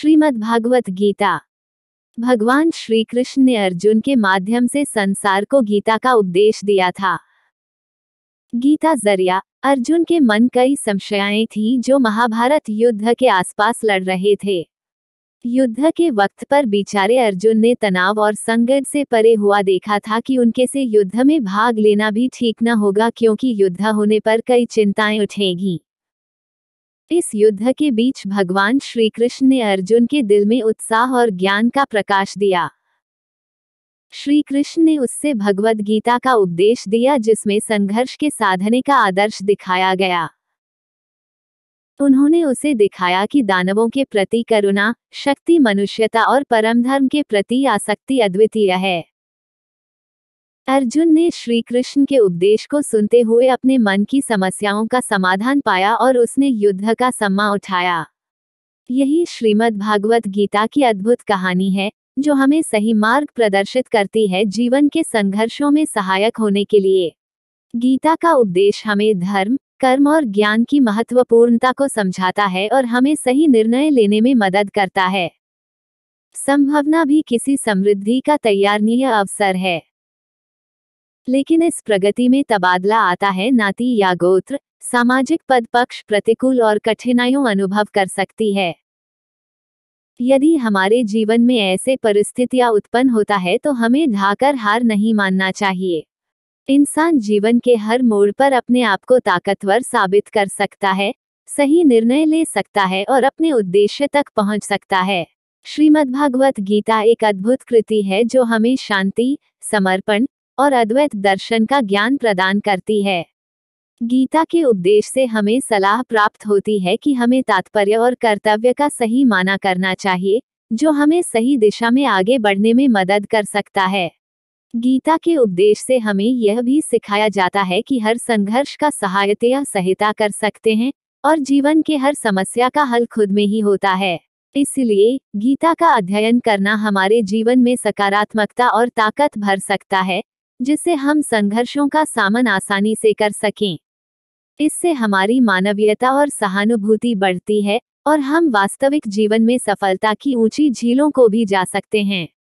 श्रीमद् भागवत गीता भगवान श्री कृष्ण ने अर्जुन के माध्यम से संसार को गीता का उपदेश दिया था गीता जरिया अर्जुन के मन कई संशयाएं थीं जो महाभारत युद्ध के आसपास लड़ रहे थे युद्ध के वक्त पर बिचारे अर्जुन ने तनाव और संगत से परे हुआ देखा था कि उनके से युद्ध में भाग लेना भी ठीक न होगा क्योंकि युद्ध होने पर कई चिंताएं उठेगी इस युद्ध के बीच भगवान श्री कृष्ण ने अर्जुन के दिल में उत्साह और ज्ञान का प्रकाश दिया श्री कृष्ण ने उससे भगवद गीता का उपदेश दिया जिसमें संघर्ष के साधने का आदर्श दिखाया गया उन्होंने उसे दिखाया कि दानवों के प्रति करुणा शक्ति मनुष्यता और परमधर्म के प्रति आसक्ति अद्वितीय है अर्जुन ने श्री कृष्ण के उपदेश को सुनते हुए अपने मन की समस्याओं का समाधान पाया और उसने युद्ध का सम्मा उठाया यही श्रीमद् भागवत गीता की अद्भुत कहानी है जो हमें सही मार्ग प्रदर्शित करती है जीवन के संघर्षों में सहायक होने के लिए गीता का उपदेश हमें धर्म कर्म और ज्ञान की महत्वपूर्णता को समझाता है और हमें सही निर्णय लेने में मदद करता है संभावना भी किसी समृद्धि का तैयारनीय अवसर है लेकिन इस प्रगति में तबादला आता है नाती या गोत्र सामाजिक पद पक्ष प्रतिकूल और कठिनाइयों अनुभव कर सकती है यदि हमारे जीवन में ऐसे परिस्थितियां उत्पन्न होता है तो हमें ढाकर हार नहीं मानना चाहिए इंसान जीवन के हर मोड़ पर अपने आप को ताकतवर साबित कर सकता है सही निर्णय ले सकता है और अपने उद्देश्य तक पहुंच सकता है श्रीमद्भागवत गीता एक अद्भुत कृति है जो हमें शांति समर्पण और अद्वैत दर्शन का ज्ञान प्रदान करती है गीता के उपदेश से हमें सलाह प्राप्त होती है कि हमें तात्पर्य और कर्तव्य का सही माना करना चाहिए जो हमें सही दिशा में आगे बढ़ने में मदद कर सकता है गीता के उपदेश से हमें यह भी सिखाया जाता है कि हर संघर्ष का सहायता सहायता कर सकते हैं और जीवन के हर समस्या का हल खुद में ही होता है इसलिए गीता का अध्ययन करना हमारे जीवन में सकारात्मकता और ताकत भर सकता है जिससे हम संघर्षों का सामन आसानी से कर सकें इससे हमारी मानवीयता और सहानुभूति बढ़ती है और हम वास्तविक जीवन में सफलता की ऊंची झीलों को भी जा सकते हैं